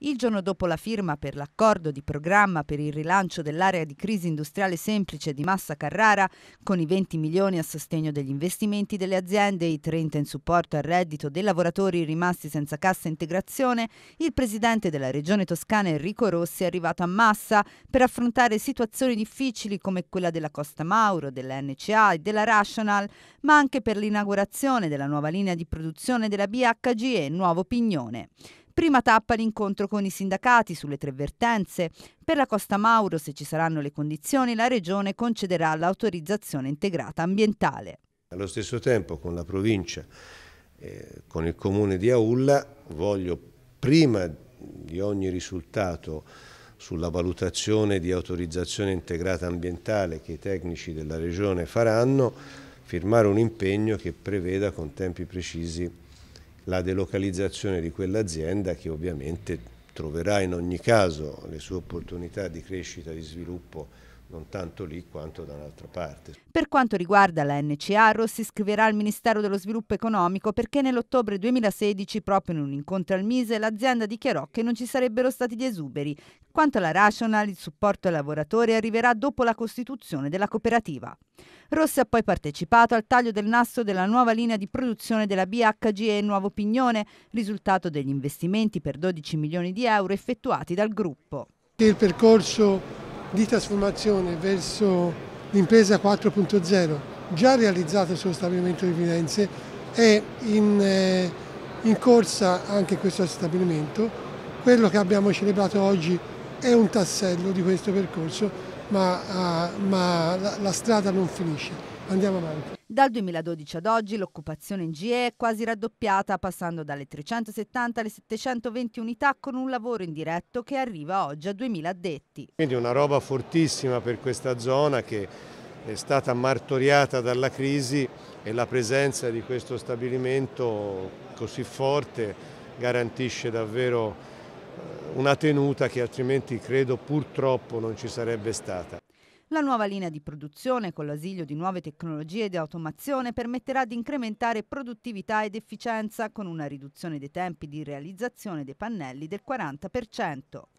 Il giorno dopo la firma per l'accordo di programma per il rilancio dell'area di crisi industriale semplice di Massa Carrara, con i 20 milioni a sostegno degli investimenti delle aziende e i 30 in supporto al reddito dei lavoratori rimasti senza cassa integrazione, il presidente della regione toscana Enrico Rossi è arrivato a Massa per affrontare situazioni difficili come quella della Costa Mauro, della NCA e della Rational, ma anche per l'inaugurazione della nuova linea di produzione della BHG e Nuovo Pignone. Prima tappa l'incontro con i sindacati sulle tre vertenze. Per la Costa Mauro, se ci saranno le condizioni, la Regione concederà l'autorizzazione integrata ambientale. Allo stesso tempo con la provincia, eh, con il comune di Aulla, voglio prima di ogni risultato sulla valutazione di autorizzazione integrata ambientale che i tecnici della Regione faranno, firmare un impegno che preveda con tempi precisi la delocalizzazione di quell'azienda che ovviamente troverà in ogni caso le sue opportunità di crescita, e di sviluppo non tanto lì quanto da un'altra parte. Per quanto riguarda la NCA, Rossi scriverà al Ministero dello Sviluppo Economico perché nell'ottobre 2016, proprio in un incontro al Mise, l'azienda dichiarò che non ci sarebbero stati gli esuberi. Quanto alla Rational, il supporto ai lavoratori arriverà dopo la costituzione della cooperativa. Rossi ha poi partecipato al taglio del nastro della nuova linea di produzione della BHG e Nuovo Pignone, risultato degli investimenti per 12 milioni di euro effettuati dal gruppo. Il percorso di trasformazione verso l'impresa 4.0 già realizzato sullo stabilimento di Firenze è in, eh, in corsa anche questo stabilimento. Quello che abbiamo celebrato oggi è un tassello di questo percorso ma, uh, ma la, la strada non finisce, andiamo avanti. Dal 2012 ad oggi l'occupazione in GE è quasi raddoppiata, passando dalle 370 alle 720 unità con un lavoro indiretto che arriva oggi a 2000 addetti. Quindi una roba fortissima per questa zona che è stata martoriata dalla crisi e la presenza di questo stabilimento così forte garantisce davvero una tenuta che altrimenti credo purtroppo non ci sarebbe stata. La nuova linea di produzione con l'ausilio di nuove tecnologie di automazione permetterà di incrementare produttività ed efficienza con una riduzione dei tempi di realizzazione dei pannelli del 40%.